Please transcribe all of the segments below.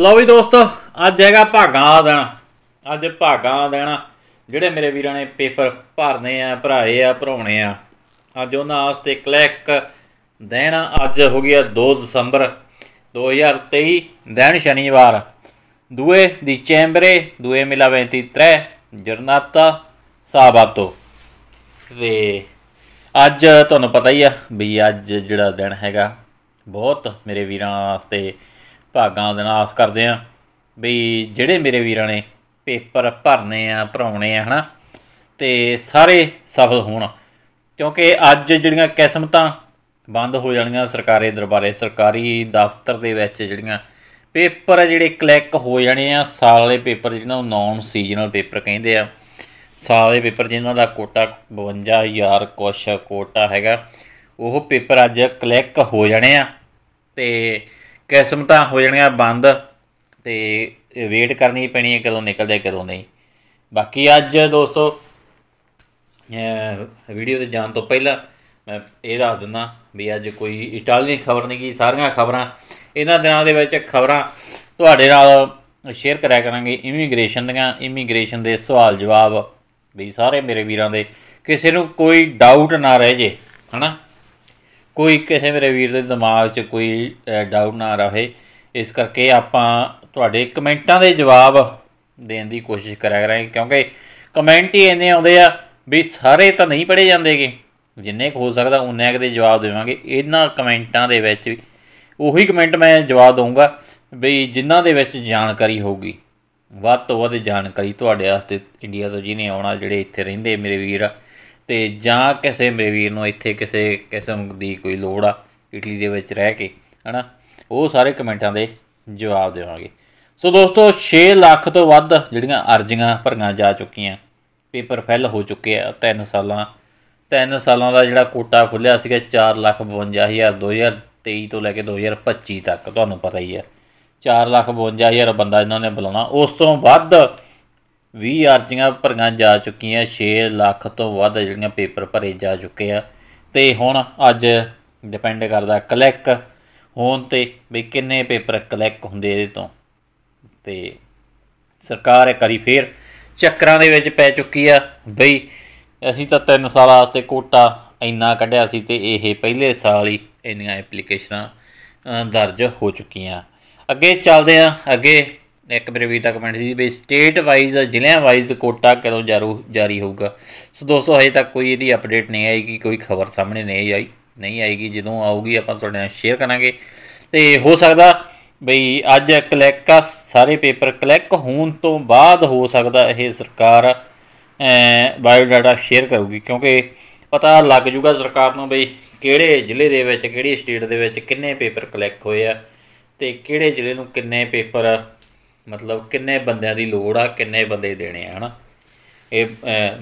ਲਓ ਵੀ ਦੋਸਤੋ ਅੱਜ ਹੈਗਾ ਭਾਗਾ ਦੇਣਾ ਅੱਜ ਭਾਗਾ ਦੇਣਾ ਜਿਹੜੇ ਮੇਰੇ ਵੀਰਾਂ ਨੇ ਪੇਪਰ ਭਰਨੇ ਆ ਭਰਾਏ ਆ ਭਰਾਉਣੇ ਆ ਅੱਜ ਉਹਨਾਂ ਵਾਸਤੇ ਕਲਿੱਕ ਦੇਣਾ ਅੱਜ ਹੋ ਗਿਆ 2 ਦਸੰਬਰ 2023 ਦਿਨ ਸ਼ਨੀਵਾਰ ਦੂਏ ਦੀ ਚੈਂਬਰੇ ਦੂਏ ਮਿਲਾ 23 ਜਰਨਾਤਾ ਸਾਬਾਤੋ ਤੇ ਅੱਜ ਤੁਹਾਨੂੰ ਪਤਾ ਹੀ ਆ ਵੀ ਅੱਜ ਜਿਹੜਾ ਦਿਨ ਹੈਗਾ ਬਹੁਤ ਮੇਰੇ ਵੀਰਾਂ ਵਾਸਤੇ ਭਾਗਾਂ ਦੇ ਨਾਲ ਆਸ ਕਰਦੇ ਆ ਵੀ ਜਿਹੜੇ ਮੇਰੇ ਵੀਰਾਂ ਨੇ ਪੇਪਰ ਭਰਨੇ ਆ ਭਰਾਉਣੇ ਆ ਹਨਾ ਤੇ ਸਾਰੇ ਸਫਲ ਹੋਣ ਕਿਉਂਕਿ ਅੱਜ ਜਿਹੜੀਆਂ ਕਿਸਮਤਾਂ ਬੰਦ ਹੋ ਜਾਣੀਆਂ ਸਰਕਾਰੀ ਦਰਬਾਰੇ ਸਰਕਾਰੀ ਦਫ਼ਤਰ ਦੇ ਵਿੱਚ ਜਿਹੜੀਆਂ ਪੇਪਰ ਜਿਹੜੇ ਕਲਿੱਕ ਹੋ ਜਾਣੇ ਆ ਸਾਲ ਵਾਲੇ ਪੇਪਰ ਜਿਹਨਾਂ ਨੂੰ ਨੌਨ ਸੀਜ਼ਨਲ ਪੇਪਰ ਕਹਿੰਦੇ ਆ ਸਾਲ ਵਾਲੇ ਪੇਪਰ ਜਿਹਨਾਂ ਦਾ ਕੋਟਾ 52000 ਕੁਛ ਕੋਟਾ ਹੈਗਾ ਉਹ ਪੇਪਰ ਅੱਜ ਕਲਿੱਕ ਹੋ ਜਾਣੇ ਆ ਤੇ ਕਿਸਮਤਾਂ ਹੋ ਜਾਣੀਆਂ ਬੰਦ ਤੇ ਵੇਟ ਕਰਨੀ ਪੈਣੀ ਹੈ ਕਦੋਂ ਨਿਕਲਦਾ ਕਦੋਂ ਨਹੀਂ ਬਾਕੀ ਅੱਜ ਦੋਸਤੋ ਵੀਡੀਓ ਤੇ ਜਾਣ ਤੋਂ ਪਹਿਲਾਂ ਮੈਂ ਇਹ ਦੱਸ ਦਿੰਦਾ ਵੀ ਅੱਜ ਕੋਈ ਇਟਾਲੀਅਨ ਖਬਰ ਨਹੀਂ ਕੀ ਸਾਰੀਆਂ ਖਬਰਾਂ ਇਹਨਾਂ ਦਿਨਾਂ ਦੇ ਵਿੱਚ ਖਬਰਾਂ ਤੁਹਾਡੇ ਨਾਲ ਸ਼ੇਅਰ ਕਰਿਆ ਕਰਾਂਗੇ ਇਮੀਗ੍ਰੇਸ਼ਨ ਦੀਆਂ ਇਮੀਗ੍ਰੇਸ਼ਨ ਦੇ ਸਵਾਲ ਜਵਾਬ ਵੀ ਸਾਰੇ ਮੇਰੇ ਵੀਰਾਂ ਦੇ ਕਿਸੇ ਨੂੰ ਕੋਈ ਡਾਊਟ ਨਾ ਰਹਿ ਜੇ ਹਨਾ ਕੋਈ ਕਿਸੇ ਮੇਰੇ ਵੀਰ ਦੇ ਦਿਮਾਗ 'ਚ ਕੋਈ ਡਾਊਟ ਨਾ ਰਹੇ ਇਸ ਕਰਕੇ ਆਪਾਂ ਤੁਹਾਡੇ ਕਮੈਂਟਾਂ ਦੇ ਜਵਾਬ ਦੇਣ ਦੀ ਕੋਸ਼ਿਸ਼ ਕਰਿਆ ਕਰਾਂਗੇ ਕਿਉਂਕਿ ਕਮੈਂਟ ਹੀ ਇੰਨੇ ਆਉਂਦੇ ਆ ਵੀ ਸਾਰੇ ਤਾਂ ਨਹੀਂ ਪੜੇ ਜਾਂਦੇਗੇ ਜਿੰਨੇ ਹੋ ਸਕਦਾ ਉਹਨਾਂ ਕੁ ਦੇ ਜਵਾਬ ਦੇਵਾਂਗੇ ਇਹਨਾਂ ਕਮੈਂਟਾਂ ਦੇ ਵਿੱਚ ਉਹੀ ਕਮੈਂਟ ਮੈਂ ਜਵਾਬ ਦਊਂਗਾ ਵੀ ਜਿਨ੍ਹਾਂ ਦੇ ਵਿੱਚ ਜਾਣਕਾਰੀ ਹੋਊਗੀ ਵੱਧ ਤੋਂ ਵੱਧ ਜਾਣਕਾਰੀ ਤੁਹਾਡੇ ਵਾਸਤੇ ਇੰਡੀਆ ਤੋਂ ਜਿਹਨੇ ਆਉਣਾ ਜਿਹੜੇ ਇੱਥੇ ਰਹਿੰਦੇ ਮੇਰੇ ਵੀਰ ਆ ਤੇ ਜਾਂ ਕਿਸੇ ਮੇਰੇ ਵੀਰ ਨੂੰ ਇੱਥੇ ਕਿਸੇ ਕਿਸਮ ਦੀ ਕੋਈ ਲੋੜ ਆ ਇਟਲੀ ਦੇ ਵਿੱਚ ਰਹਿ ਕੇ ਹਨਾ ਉਹ ਸਾਰੇ ਕਮੈਂਟਾਂ ਦੇ ਜਵਾਬ ਦੇਵਾਂਗੇ ਸੋ ਦੋਸਤੋ 6 ਲੱਖ ਤੋਂ ਵੱਧ ਜਿਹੜੀਆਂ ਅਰਜ਼ੀਆਂ ਭਰੀਆਂ ਜਾ ਚੁੱਕੀਆਂ ਪੇਪਰ ਫੈਲ ਹੋ ਚੁੱਕੇ ਆ 3 ਸਾਲਾਂ 3 ਸਾਲਾਂ ਦਾ ਜਿਹੜਾ ਕੋਟਾ ਖੁੱਲਿਆ ਸੀਗਾ 452000 2023 ਤੋਂ ਲੈ ਕੇ 2025 ਤੱਕ ਤੁਹਾਨੂੰ ਪਤਾ ਹੀ ਹੈ 452000 ਬੰਦਾ ਇਹਨਾਂ ਨੇ ਬੁਲਾਉਣਾ ਉਸ ਤੋਂ ਵੱਧ 20 ਅਰਜ਼ੀਆਂ ਭਰੀਆਂ ਜਾ ਚੁੱਕੀਆਂ 6 ਲੱਖ ਤੋਂ ਵੱਧ ਜਿਹੜੀਆਂ ਪੇਪਰ ਭਰੇ ਜਾ ਚੁੱਕੇ ਆ ਤੇ ਹੁਣ ਅੱਜ ਡਿਪੈਂਡ ਕਰਦਾ ਕਲਿੱਕ ਹੋਣ ਤੇ ਵੀ ਕਿੰਨੇ ਪੇਪਰ ਕਲਿੱਕ ਹੁੰਦੇ ਇਹਦੇ ਤੋਂ ਤੇ ਸਰਕਾਰ ਇਹ ਕਰੀ ਫੇਰ ਚੱਕਰਾਂ ਦੇ ਵਿੱਚ ਪੈ ਚੁੱਕੀ ਆ ਬਈ ਅਸੀਂ ਤਾਂ 3 ਸਾਲਾਂ ਵਾਸਤੇ ਕੋਟਾ ਇੰਨਾ ਕੱਢਿਆ ਸੀ ਤੇ ਇਹ ਪਹਿਲੇ ਸਾਲ ਹੀ ਇੰਨੀਆਂ ਐਪਲੀਕੇਸ਼ਨਾਂ ਦਰਜ ਹੋ ਚੁੱਕੀਆਂ ਅੱਗੇ ਚੱਲਦੇ ਆ ਅੱਗੇ ਇੱਕ ਮੇਰੇ ਵੀ ਦਾ ਕਮੈਂਟ ਸੀ ਵੀ ਸਟੇਟ ਵਾਈਜ਼ ਜ਼ਿਲ੍ਹਿਆਂ ਵਾਈਜ਼ ਕੋਟਾ ਕਦੋਂ ਜਾਰੂ ਜਾਰੀ ਹੋਊਗਾ ਸੋ ਦੋਸਤੋ ਹਜੇ ਤੱਕ ਕੋਈ ਇਹਦੀ ਅਪਡੇਟ ਨਹੀਂ ਆਈ ਕਿ ਕੋਈ ਖਬਰ ਸਾਹਮਣੇ ਨਹੀਂ ਆਈ ਨਹੀਂ ਆਏਗੀ ਜਦੋਂ ਆਊਗੀ ਆਪਾਂ ਤੁਹਾਡੇ ਨਾਲ ਸ਼ੇਅਰ ਕਰਾਂਗੇ ਤੇ ਹੋ ਸਕਦਾ ਬਈ ਅੱਜ ਕਲੈਕ ਸਾਰੇ ਪੇਪਰ ਕਲਿੱਕ ਹੋਣ ਤੋਂ ਬਾਅਦ ਹੋ ਸਕਦਾ ਇਹ ਸਰਕਾਰ ਬਾਇਓ ਡਾਟਾ ਸ਼ੇਅਰ ਕਰੂਗੀ ਕਿਉਂਕਿ ਪਤਾ ਲੱਗ ਜੂਗਾ ਸਰਕਾਰ ਨੂੰ ਬਈ ਕਿਹੜੇ ਜ਼ਿਲ੍ਹੇ ਦੇ ਵਿੱਚ ਕਿਹੜੀ ਸਟੇਟ ਦੇ ਵਿੱਚ ਕਿੰਨੇ ਪੇਪਰ ਕਲਿੱਕ ਹੋਏ ਆ ਤੇ ਕਿਹੜੇ ਜ਼ਿਲ੍ਹੇ ਨੂੰ ਕਿੰਨੇ ਪੇਪਰ ਮਤਲਬ ਕਿੰਨੇ ਬੰਦਿਆਂ ਦੀ ਲੋੜ ਆ ਕਿੰਨੇ ਬੰਦੇ ਦੇਣੇ ਆ ਹਨਾ ਇਹ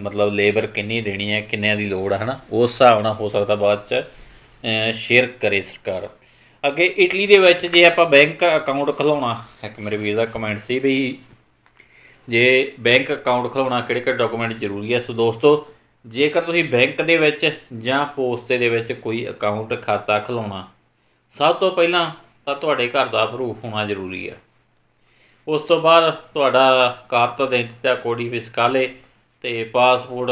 ਮਤਲਬ ਲੇਬਰ ਕਿੰਨੀ ਦੇਣੀ ਹੈ ਕਿੰਨਿਆਂ ਦੀ ਲੋੜ ਹੈ ਹਨਾ ਉਸ ਹਿਸਾਬ ਨਾਲ ਹੋ ਸਕਦਾ ਬਾਅਦ ਚ ਸ਼ੇਅਰ ਕਰੇ ਸਰਕਾਰ ਅੱਗੇ ਇਟਲੀ ਦੇ ਵਿੱਚ ਜੇ ਆਪਾਂ ਬੈਂਕ ਅਕਾਊਂਟ ਖੁਲਾਉਣਾ ਇੱਕ ਮੇਰੇ ਵੀਰ ਦਾ ਕਮੈਂਟ ਸੀ ਵੀ ਜੇ ਬੈਂਕ ਅਕਾਊਂਟ ਖੁਲਾਉਣਾ ਕਿਹੜੇ ਕਿਹੜੇ ਡਾਕੂਮੈਂਟ ਜ਼ਰੂਰੀ ਹੈ ਸੋ ਦੋਸਤੋ ਜੇਕਰ ਤੁਸੀਂ ਬੈਂਕ ਦੇ ਵਿੱਚ ਜਾਂ ਪੋਸਟ ਦੇ ਵਿੱਚ ਕੋਈ ਅਕਾਊਂਟ ਖਾਤਾ ਖੁਲਾਉਣਾ ਸਭ ਤੋਂ ਪਹਿਲਾਂ ਤਾਂ ਤੁਹਾਡੇ ਘਰ ਦਾ ਪ੍ਰੂਫ ਹੋਣਾ ਜ਼ਰੂਰੀ ਹੈ ਉਸ ਤੋਂ ਬਾਅਦ ਤੁਹਾਡਾ ਕਾਰਤਾ ਦਾ ਕੋਡੀ ਵਿਸਕਾਲੇ ਤੇ ਪਾਸਪੋਰਟ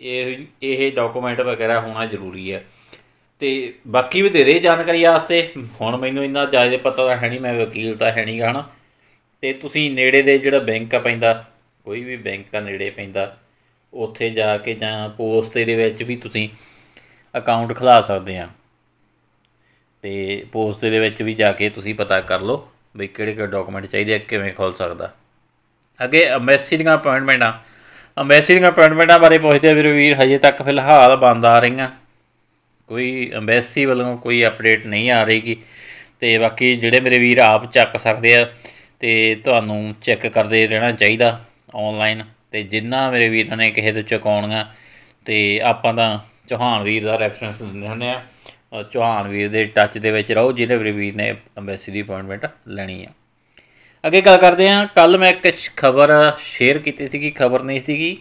ਇਹ ਇਹ ਡਾਕੂਮੈਂਟ ਵਗੈਰਾ ਹੋਣਾ ਜ਼ਰੂਰੀ ਹੈ ਤੇ ਬਾਕੀ ਵਧੇਰੇ ਜਾਣਕਾਰੀ ਵਾਸਤੇ ਹੁਣ ਮੈਨੂੰ ਇੰਨਾ ਜਾਇਜ਼ ਪਤਾ ਤਾਂ ਹੈ ਨਹੀਂ ਮੈਂ ਵਕੀਲ ਤਾਂ ਹੈ ਨਹੀਂਗਾ ਹਨਾ ਤੇ ਤੁਸੀਂ ਨੇੜੇ ਦੇ ਜਿਹੜਾ ਬੈਂਕ ਆ ਪੈਂਦਾ ਕੋਈ ਵੀ ਬੈਂਕ ਆ ਨੇੜੇ ਪੈਂਦਾ ਉੱਥੇ ਜਾ ਕੇ ਜਾਂ ਪੋਸਟ ਦੇ ਵਿੱਚ ਵੀ ਤੁਸੀਂ ਅਕਾਊਂਟ ਖੁਲਾ ਸਕਦੇ ਆ ਤੇ ਪੋਸਟ ਦੇ ਵਿੱਚ ਵੀ ਜਾ ਕੇ ਤੁਸੀਂ ਪਤਾ ਕਰ ਲਓ ਵੀ ਕਿਹੜੇ ਕਿਹੜੇ ਡਾਕੂਮੈਂਟ ਚਾਹੀਦੇ ਆ ਕਿਵੇਂ ਖੋਲ ਸਕਦਾ ਅੱਗੇ ਅੰਬੈਸੀ ਦੀਆਂ ਅਪਾਇੰਟਮੈਂਟਾਂ ਅੰਬੈਸੀ ਦੀਆਂ ਅਪਾਇੰਟਮੈਂਟਾਂ ਬਾਰੇ ਪੁੱਛਦੇ ਵੀਰ ਵੀਰ ਹਜੇ ਤੱਕ ਫਿਲਹਾਲ ਬੰਦ ਆ ਰਹੀਆਂ ਕੋਈ ਅੰਬੈਸੀ ਵੱਲੋਂ ਕੋਈ ਅਪਡੇਟ ਨਹੀਂ ਆ ਰਹੀ ਕਿ ਤੇ ਬਾਕੀ ਜਿਹੜੇ ਮੇਰੇ ਵੀਰ ਆਪ ਚੱਕ ਸਕਦੇ ਆ ਤੇ ਤੁਹਾਨੂੰ ਚੈੱਕ ਕਰਦੇ ਰਹਿਣਾ ਚਾਹੀਦਾ ਆਨਲਾਈਨ ਤੇ ਜਿੰਨਾ ਮੇਰੇ ਵੀਰਾਂ ਨੇ ਕਿਸੇ ਤੋਂ ਚੁਕਾਉਣੀਆਂ ਤੇ ਆਪਾਂ ਤਾਂ ਚੌਹਾਨ ਵੀਰ ਦਾ ਰੈਫਰੈਂਸ ਦਿੰਦੇ ਹੁੰਦੇ ਆ ਚੌਹਾਨ ਵੀਰ ਦੇ ਟੱਚ ਦੇ ਵਿੱਚ ਰਹੋ ਜਿਹਨੇ ਵੀਰ ਨੇ ਐਮਬੈਸੀ ਦੀ ਅਪਾਇੰਟਮੈਂਟ ਲੈਣੀ ਆ ਅੱਗੇ ਗੱਲ ਕਰਦੇ ਹਾਂ ਕੱਲ ਮੈਂ ਇੱਕ ਖਬਰ ਸ਼ੇਅਰ ਕੀਤੀ ਸੀ ਕਿ ਖਬਰ ਨਹੀਂ ਸੀਗੀ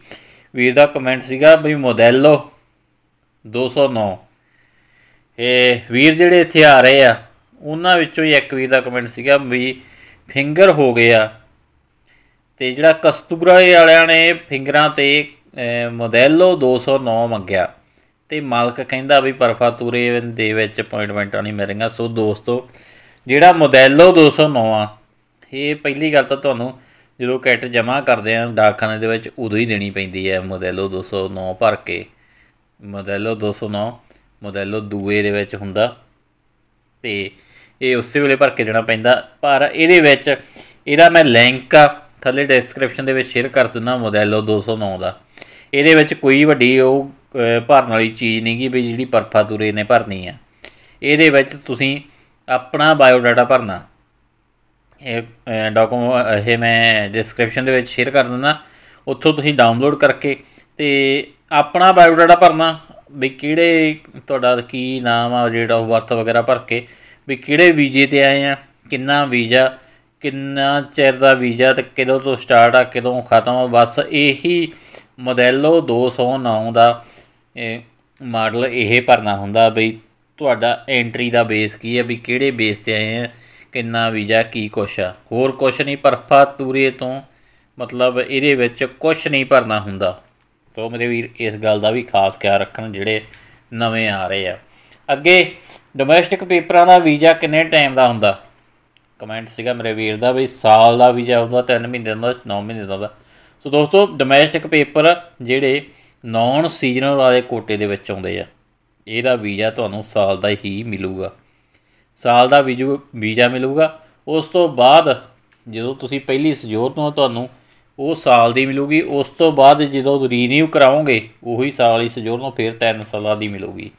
ਵੀਰ ਦਾ ਕਮੈਂਟ ਸੀਗਾ ਵੀ ਮੋਡੈਲੋ 209 ਇਹ ਵੀਰ ਜਿਹੜੇ ਇੱਥੇ ਆ ਰਹੇ ਆ ਉਹਨਾਂ ਵਿੱਚੋਂ ਇੱਕ ਵੀਰ ਦਾ ਕਮੈਂਟ ਸੀਗਾ ਵੀ ਫਿੰਗਰ ਹੋ ਗਿਆ ਤੇ ਜਿਹੜਾ ਕਸਤੂਰਾ ਵਾਲਿਆਂ ਨੇ ਫਿੰਗਰਾਂ ਤੇ ਮੋਡੈਲੋ 209 ਮੰਗਿਆ ਤੇ ਮਾਲਕ ਕਹਿੰਦਾ ਵੀ ਪਰਫਾ ਤੂਰੇ ਦੇ ਵਿੱਚ ਅਪਾਇੰਟਮੈਂਟਾਂ ਨਹੀਂ ਮਿਲੀਆਂ ਸੋ ਦੋਸਤੋ ਜਿਹੜਾ ਮੋਡੈਲੋ 209 ਆ ਇਹ ਪਹਿਲੀ ਗੱਲ ਤਾਂ ਤੁਹਾਨੂੰ ਜਦੋਂ ਕਿੱਟ ਜਮ੍ਹਾਂ ਕਰਦੇ ਆ ਡਾਕਖਾਨੇ ਦੇ ਵਿੱਚ ਉਦੋਂ ਹੀ ਦੇਣੀ ਪੈਂਦੀ ਹੈ ਮੋਡੈਲੋ 209 ਭਰ ਕੇ ਮੋਡੈਲੋ 209 ਮੋਡੈਲੋ ਦੂਏ ਦੇ ਵਿੱਚ ਹੁੰਦਾ ਤੇ ਇਹ ਉਸੇ ਵੇਲੇ ਭਰ ਕੇ ਦੇਣਾ ਪੈਂਦਾ ਪਰ ਇਹਦੇ ਵਿੱਚ ਇਹਦਾ ਮੈਂ ਲਿੰਕ ਥੱਲੇ ਡਿਸਕ੍ਰਿਪਸ਼ਨ ਦੇ ਵਿੱਚ ਸ਼ੇਅਰ ਕਰ ਦਿੰਦਾ ਮੋਡੈਲੋ 209 ਦਾ ਇਹਦੇ ਵਿੱਚ ਕੋਈ ਵੱਡੀ ਉਹ ਭਰਨ ਵਾਲੀ ਚੀਜ਼ ਨਹੀਂ ਨਹੀਂਗੀ ਵੀ ਜਿਹੜੀ ਪਰਫਾ ਤੁਰੇ ਨੇ ਭਰਨੀ ਆ ਇਹਦੇ ਵਿੱਚ ਤੁਸੀਂ ਆਪਣਾ ਬਾਇਓ ਡਾਟਾ ਭਰਨਾ ਇਹ ਡਾਕੂਮੈਂਟ ਇਹ ਮੈਂ ਡਿਸਕ੍ਰਿਪਸ਼ਨ ਦੇ ਵਿੱਚ ਸ਼ੇਅਰ ਕਰ ਦਿੰਦਾ ਉੱਥੋਂ ਤੁਸੀਂ ਡਾਊਨਲੋਡ ਕਰਕੇ ਤੇ ਆਪਣਾ ਬਾਇਓ ਡਾਟਾ ਭਰਨਾ ਵੀ ਕਿਹੜੇ ਤੁਹਾਡਾ ਕੀ ਨਾਮ ਆ ਜਿਹੜਾ ਉਹ ਵਰਤ ਵਗੈਰਾ ਭਰ ਕੇ ਵੀ ਕਿਹੜੇ ਵੀਜ਼ੇ ਤੇ ਆਏ ਆ ਕਿੰਨਾ ਵੀਜ਼ਾ ਕਿੰਨਾ ਚਿਰ ਦਾ ਵੀਜ਼ਾ ਤੇ ਕਦੋਂ ਤੋਂ ਸਟਾਰਟ ਆ ਕਦੋਂ ਖਤਮ ਆ ਬਸ ਇਹੀ ਮੋਡੈਲੋ 209 ਦਾ ਮਾਡਲ ਇਹ ਭਰਨਾ ਹੁੰਦਾ ਬਈ ਤੁਹਾਡਾ ਐਂਟਰੀ ਦਾ ਬੇਸ ਕੀ ਹੈ ਵੀ ਕਿਹੜੇ ਬੇਸ ਤੇ ਆਏ ਆ ਕਿੰਨਾ ਵੀਜ਼ਾ ਕੀ ਕੁਛ ਆ ਹੋਰ ਕੁਛ ਨਹੀਂ ਪਰਫਾ ਤੂਰੇ ਤੋਂ ਮਤਲਬ ਇਹਦੇ ਵਿੱਚ ਕੁਛ ਨਹੀਂ ਭਰਨਾ ਹੁੰਦਾ ਸੋ ਮੇਰੇ ਵੀਰ ਇਸ ਗੱਲ ਦਾ ਵੀ ਖਾਸ ਖਿਆਲ ਰੱਖਣ ਜਿਹੜੇ ਨਵੇਂ ਆ ਰਹੇ ਆ ਅੱਗੇ ਡੋਮੈਸਟਿਕ ਪੇਪਰਾਂ ਦਾ ਵੀਜ਼ਾ ਕਿੰਨੇ ਟਾਈਮ ਦਾ ਹੁੰਦਾ ਕਮੈਂਟ ਸੀਗਾ ਮੇਰੇ ਵੀਰ ਦਾ ਵੀ ਸਾਲ ਦਾ ਵੀਜ਼ਾ ਹੁੰਦਾ 3 ਮਹੀਨੇ ਦਾ 9 ਮਹੀਨੇ ਦਾ ਸੋ ਦੋਸਤੋ ਡੋਮੈਸਟਿਕ ਪੇਪਰ ਜਿਹੜੇ ਨੌਨ ਸੀਜ਼ਨਲ ਵਾਲੇ ਕੋਟੇ ਦੇ ਵਿੱਚ ਆਉਂਦੇ ਆ ਇਹਦਾ ਵੀਜ਼ਾ ਤੁਹਾਨੂੰ ਸਾਲ ਦਾ ਹੀ ਮਿਲੂਗਾ ਸਾਲ ਦਾ ਵੀਜ਼ਾ ਮਿਲੂਗਾ ਉਸ ਤੋਂ ਬਾਅਦ ਜਦੋਂ ਤੁਸੀਂ ਪਹਿਲੀ ਸਜੋਤ ਤੋਂ ਤੁਹਾਨੂੰ ਉਹ ਸਾਲ ਦੀ ਮਿਲੂਗੀ ਉਸ ਤੋਂ ਬਾਅਦ ਜਦੋਂ ਰੀਨਿਊ ਕਰਾਓਗੇ ਉਹੀ ਸਾਲ ਹੀ ਸਜੋਤ ਤੋਂ ਫਿਰ 3 ਸਾਲਾਂ ਦੀ ਮਿਲੂਗੀ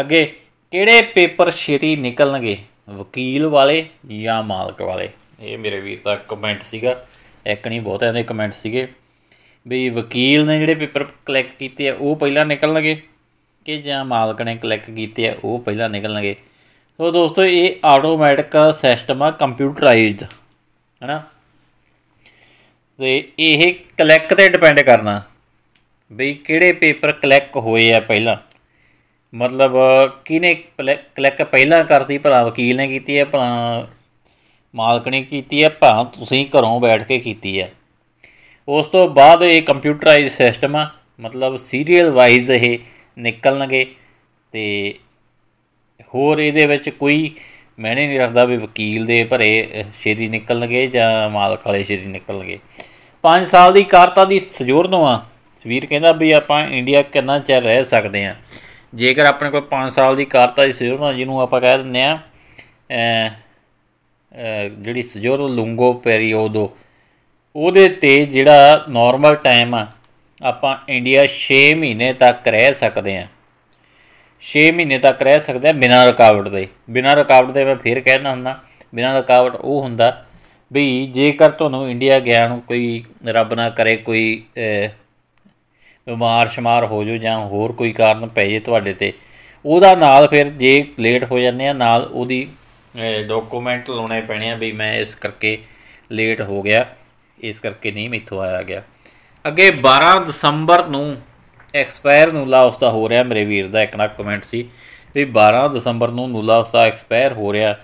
ਅੱਗੇ ਕਿਹੜੇ ਪੇਪਰ ਛੇਤੀ ਨਿਕਲਣਗੇ ਵਕੀਲ ਵਾਲੇ ਜਾਂ ਮਾਲਕ ਵਾਲੇ ਇਹ ਮੇਰੇ ਵੀਰ ਦਾ ਕਮੈਂਟ ਸੀਗਾ ਇੱਕ ਨਹੀਂ ਬਹੁਤਿਆਂ ਦੇ ਕਮੈਂਟ ਸੀਗੇ ਵੀ ਵਕੀਲ ਨੇ ਜਿਹੜੇ ਪੇਪਰ ਕਲਿੱਕ ਕੀਤੇ ਆ ਉਹ ਪਹਿਲਾਂ ਨਿਕਲਣਗੇ ਕਿ ਜਾਂ ਮਾਲਕ ਨੇ ਕਲਿੱਕ ਕੀਤੇ ਆ ਉਹ ਪਹਿਲਾਂ ਨਿਕਲਣਗੇ ਸੋ ਦੋਸਤੋ ਇਹ ਆਟੋਮੈਟਿਕ ਸਿਸਟਮ ਆ ਕੰਪਿਊਟਰਾਈਜ਼ਡ ਹੈਨਾ ਤੇ ਇਹ ਕਲਿੱਕ ਤੇ ਡਿਪੈਂਡ ਕਰਨਾ ਵੀ ਕਿਹੜੇ ਪੇਪਰ ਕਲਿੱਕ ਹੋਏ ਆ ਪਹਿਲਾਂ ਮਤਲਬ ਕਿਨੇ ਕਲਿੱਕ ਪਹਿਲਾਂ ਕਰਤੀ ਭਲਾ ਵਕੀਲ ਨੇ ਕੀਤੀ ਹੈ ਭਲਾ ਮਾਲਕ ਨੇ ਕੀਤੀ ਹੈ ਭਾ ਤੁਸੀਂ ਘਰੋਂ ਬੈਠ ਕੇ ਕੀਤੀ ਹੈ ਉਸ ਤੋਂ ਬਾਅਦ ਇਹ ਕੰਪਿਊਟਰਾਈਜ਼ ਸਿਸਟਮ ਆ ਮਤਲਬ ਸੀਰੀਅਲ ਵਾਈਜ਼ ਇਹ ਨਿਕਲਣਗੇ ਤੇ ਹੋਰ ਇਹਦੇ ਵਿੱਚ ਕੋਈ ਮੈਨੇ ਨਹੀਂ ਰੱਖਦਾ ਵੀ ਵਕੀਲ ਦੇ ਭਰੇ ਛੇਦੀ ਨਿਕਲਣਗੇ ਜਾਂ ਮਾਲਕ ਵਾਲੇ ਛੇਦੀ ਨਿਕਲਣਗੇ 5 ਸਾਲ ਦੀ ਕਾਰਤਾ ਦੀ ਸਜੋਰ ਨੂੰ ਆ ਵੀਰ ਕਹਿੰਦਾ ਵੀ ਆਪਾਂ ਇੰਡੀਆ ਕਿੰਨਾ ਚਿਰ ਰਹਿ ਸਕਦੇ ਆ ਜੇਕਰ ਆਪਣੇ ਕੋਲ 5 ਸਾਲ ਦੀ ਕਾਰਤਾ ਦੀ ਸਜੋਰ ਨਾ ਜਿਹਨੂੰ ਆਪਾਂ ਕਹਿ ਦਿੰਦੇ ਆ ਜਿਹੜੀ ਸਜੋਰ ਲੂੰਗੋ ਪੈਰੀਓਡੋ ਉਹਦੇ ਤੇ ਜਿਹੜਾ ਨਾਰਮਲ ਟਾਈਮ ਆ ਆਪਾਂ ਇੰਡੀਆ 6 ਮਹੀਨੇ ਤੱਕ ਰਹਿ ਸਕਦੇ ਆ 6 ਮਹੀਨੇ ਤੱਕ ਰਹਿ ਸਕਦੇ ਆ ਬਿਨਾਂ ਰੁਕਾਵਟ ਦੇ ਬਿਨਾਂ ਰੁਕਾਵਟ ਦੇ ਮੈਂ ਫੇਰ ਕਹਿਣਾ ਹੁੰਦਾ ਬਿਨਾਂ ਰੁਕਾਵਟ ਉਹ ਹੁੰਦਾ ਵੀ ਜੇਕਰ ਤੁਹਾਨੂੰ ਇੰਡੀਆ ਗਿਆ ਨੂੰ ਕੋਈ ਰੱਬ ਨਾ ਕਰੇ ਕੋਈ ਬਿਮਾਰ ਸ਼ਮਾਰ ਹੋ ਜੋ ਜਾਂ ਹੋਰ ਕੋਈ ਕਾਰਨ ਪੈ ਜੇ ਤੁਹਾਡੇ ਤੇ ਉਹਦਾ ਨਾਲ ਫਿਰ ਜੇ ਲੇਟ ਹੋ ਜਾਂਦੇ ਆ ਨਾਲ ਉਹਦੀ ਡਾਕੂਮੈਂਟ ਲਾਉਣੇ ਪੈਣੇ ਆ ਵੀ ਮੈਂ ਇਸ ਕਰਕੇ ਲੇਟ ਹੋ ਗਿਆ ਇਸ ਕਰਕੇ ਨਹੀਂ ਮੈਥੋਂ ਆਇਆ ਗਿਆ ਅੱਗੇ 12 ਦਸੰਬਰ ਨੂੰ ਐਕਸਪਾਇਰ ਨੂਲਾ ਉਸ ਦਾ ਹੋ ਰਿਹਾ ਮੇਰੇ ਵੀਰ ਦਾ ਇੱਕ ਨਾ ਕਮੈਂਟ ਸੀ ਵੀ 12 ਦਸੰਬਰ ਨੂੰ ਨੂਲਾ ਉਸ ਦਾ ਐਕਸਪਾਇਰ ਹੋ ਰਿਹਾ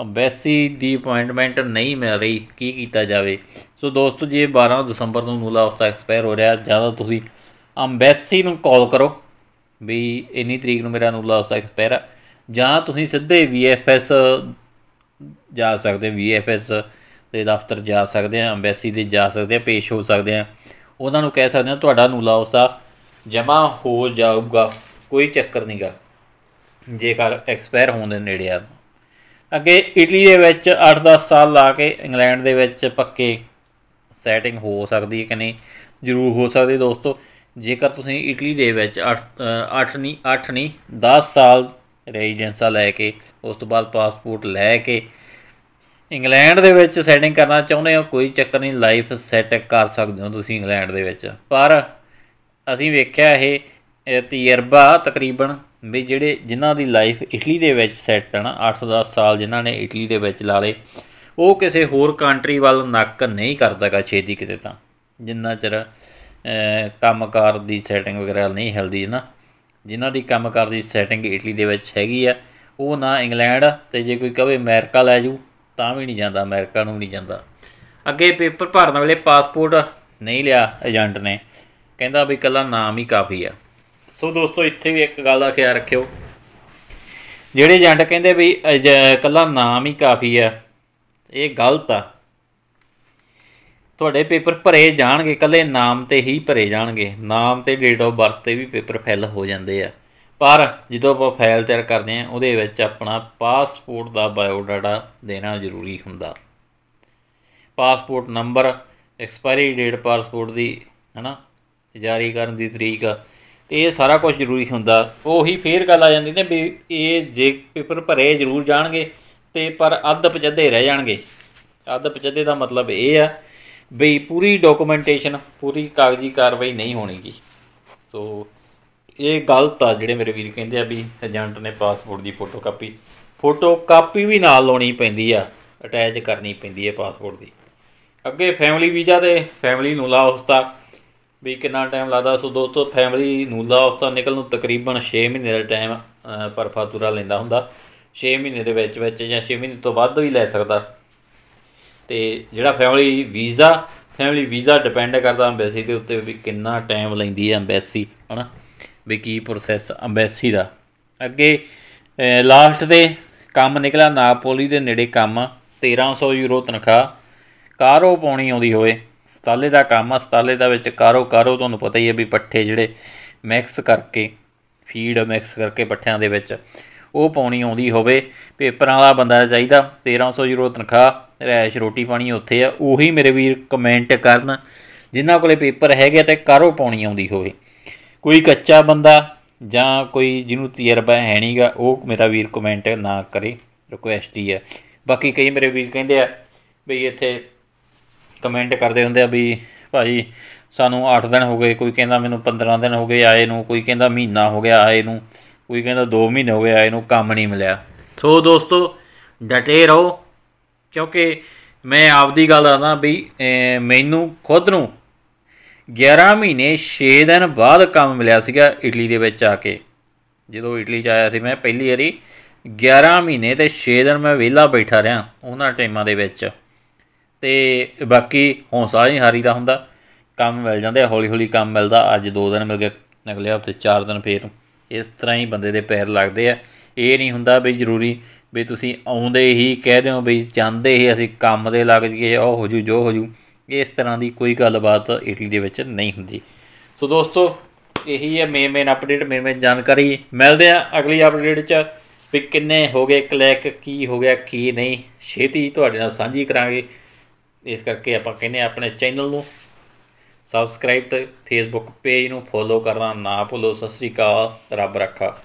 ਅੰਬੈਸੀ ਦੀ ਅਪਾਇੰਟਮੈਂਟ ਨਹੀਂ ਮਿਲ ਰਹੀ ਕੀ ਕੀਤਾ ਜਾਵੇ ਸੋ ਦੋਸਤੋ ਜੇ 12 ਦਸੰਬਰ ਨੂੰ ਨੂਲਾ ਉਸ ਦਾ ਐਕਸਪਾਇਰ ਹੋ ਰਿਹਾ ਜਿਆਦਾ ਤੁਸੀਂ ਅੰਬੈਸੀ ਨੂੰ ਕਾਲ ਕਰੋ ਵੀ ਇਨੀ ਤਰੀਕ ਨੂੰ ਮੇਰਾ ਨੂਲਾ ਉਸ ਦਾ ਐਕਸਪਾਇਰ ਆ ਜਾਂ ਤੁਸੀਂ ਸਿੱਧੇ ਵੀਐਫਐਸ ਜਾ ਸਕਦੇ ਵੀਐਫਐਸ ਦੇ ਦਫ਼ਤਰ ਜਾ ਸਕਦੇ ਆ ਐਮਬੈਸੀ ਦੇ ਜਾ ਸਕਦੇ ਆ ਪੇਸ਼ ਹੋ ਸਕਦੇ ਆ ਉਹਨਾਂ ਨੂੰ ਕਹਿ ਸਕਦੇ ਆ ਤੁਹਾਡਾ ਨੂਲਾ ਉਸ ਦਾ ਹੋ ਜਾਊਗਾ ਕੋਈ ਚੱਕਰ ਨਹੀਂਗਾ ਜੇਕਰ ਐਕਸਪਾਇਰ ਹੋਣ ਦੇ ਨੇੜੇ ਆ ਅੱਗੇ ਇਟਲੀ ਦੇ ਵਿੱਚ 8-10 ਸਾਲ ਲਾ ਕੇ ਇੰਗਲੈਂਡ ਦੇ ਵਿੱਚ ਪੱਕੇ ਸੈਟਿੰਗ ਹੋ ਸਕਦੀ ਹੈ ਕਿ ਨਹੀਂ ਜ਼ਰੂਰ ਹੋ ਸਕਦੀ ਦੋਸਤੋ ਜੇਕਰ ਤੁਸੀਂ ਇਟਲੀ ਦੇ ਵਿੱਚ 8 8 ਨਹੀਂ 8 ਨਹੀਂ 10 ਸਾਲ ਰੈਜ਼ੀਡੈਂਸਾ ਲੈ ਕੇ ਉਸ ਤੋਂ ਬਾਅਦ ਪਾਸਪੋਰਟ ਲੈ ਕੇ ਇੰਗਲੈਂਡ ਦੇ ਵਿੱਚ ਸੈਟਿੰਗ ਕਰਨਾ ਚਾਹੁੰਦੇ ਹੋ ਕੋਈ ਚੱਕਰ ਨਹੀਂ ਲਾਈਫ ਸੈਟ ਕਰ ਸਕਦੇ ਹੋ ਤੁਸੀਂ ਇੰਗਲੈਂਡ ਦੇ ਵਿੱਚ ਪਰ ਅਸੀਂ ਵੇਖਿਆ ਇਹ ਤਜਰਬਾ ਤਕਰੀਬਨ ਵੀ ਜਿਹੜੇ ਜਿਨ੍ਹਾਂ ਦੀ ਲਾਈਫ ਇਟਲੀ ਦੇ ਵਿੱਚ ਸੈਟ ਨਾ 8-10 ਸਾਲ ਜਿਨ੍ਹਾਂ ਨੇ ਇਟਲੀ ਦੇ ਵਿੱਚ ਲਾ ਲਏ ਉਹ ਕਿਸੇ ਹੋਰ ਕੰਟਰੀ ਵੱਲ ਨੱਕ ਨਹੀਂ ਕਰਦਾਗਾ ਛੇਤੀ ਕਿਤੇ ਤਾਂ ਜਿੰਨਾ ਚਿਰ ਕੰਮਕਾਰ ਦੀ ਸੈਟਿੰਗ ਵਗੈਰਾ ਨਹੀਂ ਹਿਲਦੀ ਹੈ ਨਾ ਜਿਨ੍ਹਾਂ ਦੀ ਕੰਮਕਾਰ ਦੀ ਸੈਟਿੰਗ ਇਟਲੀ ਦੇ ਵਿੱਚ ਹੈਗੀ ਆ ਉਹ ਨਾ ਇੰਗਲੈਂਡ ਤੇ ਜੇ ਕੋਈ ਕਵੇ ਅਮਰੀਕਾ ਲੈ ਜੂ ਤਾਂ ਵੀ ਨਹੀਂ ਜਾਂਦਾ ਅਮਰੀਕਾ ਨੂੰ ਨਹੀਂ ਜਾਂਦਾ ਅੱਗੇ ਪੇਪਰ ਭਰਨ ਵੇਲੇ ਪਾਸਪੋਰਟ ਨਹੀਂ ਲਿਆ ਏਜੰਟ ਨੇ ਕਹਿੰਦਾ ਵੀ ਕੱਲਾ ਨਾਮ ਹੀ ਕਾਫੀ ਆ ਸੋ ਦੋਸਤੋ ਇੱਥੇ ਵੀ ਇੱਕ ਗੱਲ ਦਾ ਖਿਆਲ ਰੱਖਿਓ ਜਿਹੜੇ ਏਜੰਟ ਕਹਿੰਦੇ ਵੀ ਕੱਲਾ ਨਾਮ ਹੀ ਕਾਫੀ ਆ ਇਹ ਗਲਤ ਆ ਤੁਹਾਡੇ ਪੇਪਰ ਭਰੇ ਜਾਣਗੇ ਕੱਲੇ ਨਾਮ ਤੇ ਹੀ ਭਰੇ ਜਾਣਗੇ ਨਾਮ ਤੇ ਡੇਟ ਆਫ ਬਰਥ ਤੇ ਵੀ ਪੇਪਰ ਫਿਲ ਹੋ ਜਾਂਦੇ ਆ ਪਰ ਜਦੋਂ ਆਪਾਂ ਫਾਈਲ ਤਿਆਰ ਕਰਦੇ ਹਾਂ ਉਹਦੇ ਵਿੱਚ ਆਪਣਾ ਪਾਸਪੋਰਟ ਦਾ ਬਾਇਓਡਾਟਾ ਦੇਣਾ ਜ਼ਰੂਰੀ ਹੁੰਦਾ passport number expiry date passport ਦੀ ਹਨਾ ਜਾਰੀ ਕਰਨ ਦੀ ਤਰੀਕ ਇਹ ਸਾਰਾ ਕੁਝ ਜ਼ਰੂਰੀ ਹੁੰਦਾ ਉਹੀ ਫੇਰ ਗੱਲ ਆ ਜਾਂਦੀ ਨੇ ਵੀ ਇਹ ਜੇ ਪੇਪਰ ਭਰੇ ਜ਼ਰੂਰ ਜਾਣਗੇ ਤੇ ਪਰ ਅੱਧ ਪਚੱਦੇ ਰਹਿ ਜਾਣਗੇ ਅੱਧ ਪਚੱਦੇ ਦਾ ਮਤਲਬ ਇਹ ਆ ਵੀ ਪੂਰੀ ਡਾਕੂਮੈਂਟੇਸ਼ਨ ਪੂਰੀ ਕਾਗਜ਼ੀ ਕਾਰਵਾਈ ਨਹੀਂ ਹੋਣੀਗੀ ਸੋ ਇਹ ਗਲਤ ਆ ਜਿਹੜੇ ਮੇਰੇ ਵੀਰ ਕਹਿੰਦੇ ਆ ਵੀ ਏਜੰਟ ਨੇ ਪਾਸਪੋਰਟ ਦੀ ਫੋਟੋ ਕਾਪੀ ਫੋਟੋ ਕਾਪੀ ਵੀ ਨਾਲ ਲਾਉਣੀ ਪੈਂਦੀ ਆ ਅਟੈਚ ਕਰਨੀ ਪੈਂਦੀ ਆ ਪਾਸਪੋਰਟ ਦੀ ਅੱਗੇ ਫੈਮਿਲੀ ਵੀਜ਼ਾ ਤੇ ਫੈਮਿਲੀ ਨੂੰ ਲਾ ਉਸਤਾ ਵੀ ਕਿੰਨਾ ਟਾਈਮ ਲੱਗਦਾ ਸੋ ਦੋਸਤੋ ਫੈਮਿਲੀ ਨੂੰ ਲਾ ਉਸਤਾ ਨਿਕਲ ਨੂੰ ਤਕਰੀਬਨ 6 ਮਹੀਨੇ ਦਾ ਟਾਈਮ ਪਰ ਫਾਤੂਰਾ ਲੈਂਦਾ ਹੁੰਦਾ 6 ਮਹੀਨੇ ਦੇ ਵਿੱਚ ਵਿੱਚ ਜਾਂ 6 ਮਹੀਨੇ ਤੋਂ ਵੱਧ ਵੀ ਲੈ ਸਕਦਾ ਤੇ ਜਿਹੜਾ family visa family visa depend ਕਰਦਾ ਐਮਬੈਸੀ ਦੇ ਉੱਤੇ ਵੀ ਕਿੰਨਾ ਟਾਈਮ ਲੈਂਦੀ ਹੈ ਐਮਬੈਸੀ ਹਨਾ ਵੀ ਕੀ ਪ੍ਰੋਸੈਸ ਅੰਬੈਸੀ ਦਾ ਅੱਗੇ ਲਾਸਟ ਦੇ ਕੰਮ ਨਿਕਲਾ ਨਾਪੋਲੀ ਦੇ ਨੇੜੇ ਕੰਮ 1300 ਯੂਰੋ ਤਨਖਾਹ ਕਾਰੋ ਪਾਉਣੀ ਆਉਂਦੀ ਹੋਵੇ ਸਤਾਲੇ ਦਾ ਕੰਮ ਆ ਸਤਾਲੇ ਦਾ ਵਿੱਚ ਕਾਰੋ ਕਾਰੋ ਤੁਹਾਨੂੰ ਪਤਾ ਹੀ ਹੈ ਵੀ ਪੱਠੇ ਜਿਹੜੇ ਮਿਕਸ ਕਰਕੇ ਫੀਡ ਮਿਕਸ ਕਰਕੇ ਪੱਠਿਆਂ ਦੇ ਵਿੱਚ ਉਹ ਪਾਉਣੀ ਆਉਂਦੀ ਹੋਵੇ ਪੇਪਰਾਂ ਵਾਲਾ ਬੰਦਾ ਚਾਹੀਦਾ 1300 ਯੂਰੋ ਤਨਖਾਹ ਰੈਸ਼ ਰੋਟੀ ਪਾਣੀ ਉੱਥੇ ਆ ਉਹੀ ਮੇਰੇ ਵੀਰ ਕਮੈਂਟ ਕਰਨ ਜਿਨ੍ਹਾਂ ਕੋਲੇ ਪੇਪਰ ਹੈਗੇ ਤੇ ਕਾਰੋ ਪਾਉਣੀ ਆਉਂਦੀ ਹੋਵੇ ਕੋਈ ਕੱਚਾ ਬੰਦਾ ਜਾਂ ਕੋਈ ਜਿਹਨੂੰ ਤਜਰਬਾ ਹੈ ਨਹੀਂਗਾ ਉਹ ਮੇਰਾ ਵੀਰ ਕਮੈਂਟ ਨਾ ਕਰੇ ਰਿਕੁਐਸਟ ਹੀ ਹੈ ਬਾਕੀ ਕਈ ਮੇਰੇ ਵੀਰ ਕਹਿੰਦੇ ਆ ਵੀ ਇੱਥੇ ਕਮੈਂਟ ਕਰਦੇ ਹੁੰਦੇ ਆ ਵੀ ਭਾਈ ਸਾਨੂੰ 8 ਦਿਨ ਹੋ ਗਏ ਕੋਈ ਕਹਿੰਦਾ ਮੈਨੂੰ 15 ਦਿਨ ਹੋ ਗਏ ਆਏ ਨੂੰ ਕੋਈ ਕਹਿੰਦਾ ਮਹੀਨਾ ਹੋ ਗਿਆ ਆਏ ਨੂੰ ਕੋਈ ਕਹਿੰਦਾ 2 ਮਹੀਨੇ ਹੋ ਗਏ ਆਏ ਨੂੰ ਕੰਮ ਨਹੀਂ ਮਿਲਿਆ ਸੋ ਦੋਸਤੋ ਡਟੇ ਰਹੋ ਕਿਉਂਕਿ ਮੈਂ ਆਪਦੀ ਗੱਲ ਆਦਾ ਵੀ ਮੈਨੂੰ ਖੁਦ ਨੂੰ 11 ਮਹੀਨੇ 6 ਦਿਨ ਬਾਅਦ ਕੰਮ ਮਿਲਿਆ ਸੀਗਾ ਇਟਲੀ ਦੇ ਵਿੱਚ ਆ ਕੇ ਜਦੋਂ ਇਟਲੀ ਚ ਆਇਆ ਸੀ ਮੈਂ ਪਹਿਲੀ ਵਾਰੀ 11 ਮਹੀਨੇ ਤੇ 6 ਦਿਨ ਮੈਂ ਵਿਹਲਾ ਬੈਠਾ ਰਿਆਂ ਉਹਨਾਂ ਟਾਈਮਾਂ ਦੇ ਵਿੱਚ ਤੇ ਬਾਕੀ ਹੌਸਲਾ ਨਹੀਂ ਹਾਰੀਦਾ ਹੁੰਦਾ ਕੰਮ ਮਿਲ ਜਾਂਦਾ ਹੌਲੀ ਹੌਲੀ ਕੰਮ ਮਿਲਦਾ ਅੱਜ 2 ਦਿਨ ਮਿਲ ਗਏ ਅਗਲੇ ਹਫਤੇ 4 ਦਿਨ ਫੇਰ ਇਸ ਤਰ੍ਹਾਂ ਹੀ ਬੰਦੇ ਦੇ ਪੈਰ ਲੱਗਦੇ ਆ ਇਹ ਨਹੀਂ ਹੁੰਦਾ ਵੀ ਜ਼ਰੂਰੀ ਵੀ ਤੁਸੀਂ ਆਉਂਦੇ ਹੀ ਕਹਿ ਦਿਓ ਵੀ ਜਾਂਦੇ ਹੀ ਅਸੀਂ ਕੰਮ ਦੇ ਲੱਗ ਜਾਈਏ ਉਹ ਹੋ ਜੂ ਜੋ ਹੋ ਜੂ ਇਸ ਤਰ੍ਹਾਂ ਦੀ ਕੋਈ ਗੱਲਬਾਤ ਇਟਲੀ ਦੇ ਵਿੱਚ ਨਹੀਂ ਹੁੰਦੀ ਸੋ ਦੋਸਤੋ ਇਹੀ ਹੈ main main update main main ਜਾਣਕਾਰੀ ਮਿਲਦੇ ਆ ਅਗਲੀ ਅਪਡੇਟ 'ਚ ਵੀ ਕਿੰਨੇ ਹੋ ਗਏ ਕਲੈਕ ਕੀ ਹੋ ਗਿਆ ਕੀ ਨਹੀਂ ਛੇਤੀ ਤੁਹਾਡੇ ਨਾਲ ਸਾਂਝੀ ਕਰਾਂਗੇ ਇਸ ਕਰਕੇ ਆਪਾਂ ਕਹਿੰਦੇ ਆ ਆਪਣੇ ਚੈਨਲ ਨੂੰ ਸਬਸਕ੍ਰਾਈਬ ਤੇ ਫੇਸਬੁੱਕ ਪੇਜ ਨੂੰ ਫੋਲੋ ਕਰਨਾ ਨਾ ਭੁੱਲੋ ਸਤਿ ਸ੍ਰੀ ਅਕਾਲ ਰੱਬ ਰੱਖਾ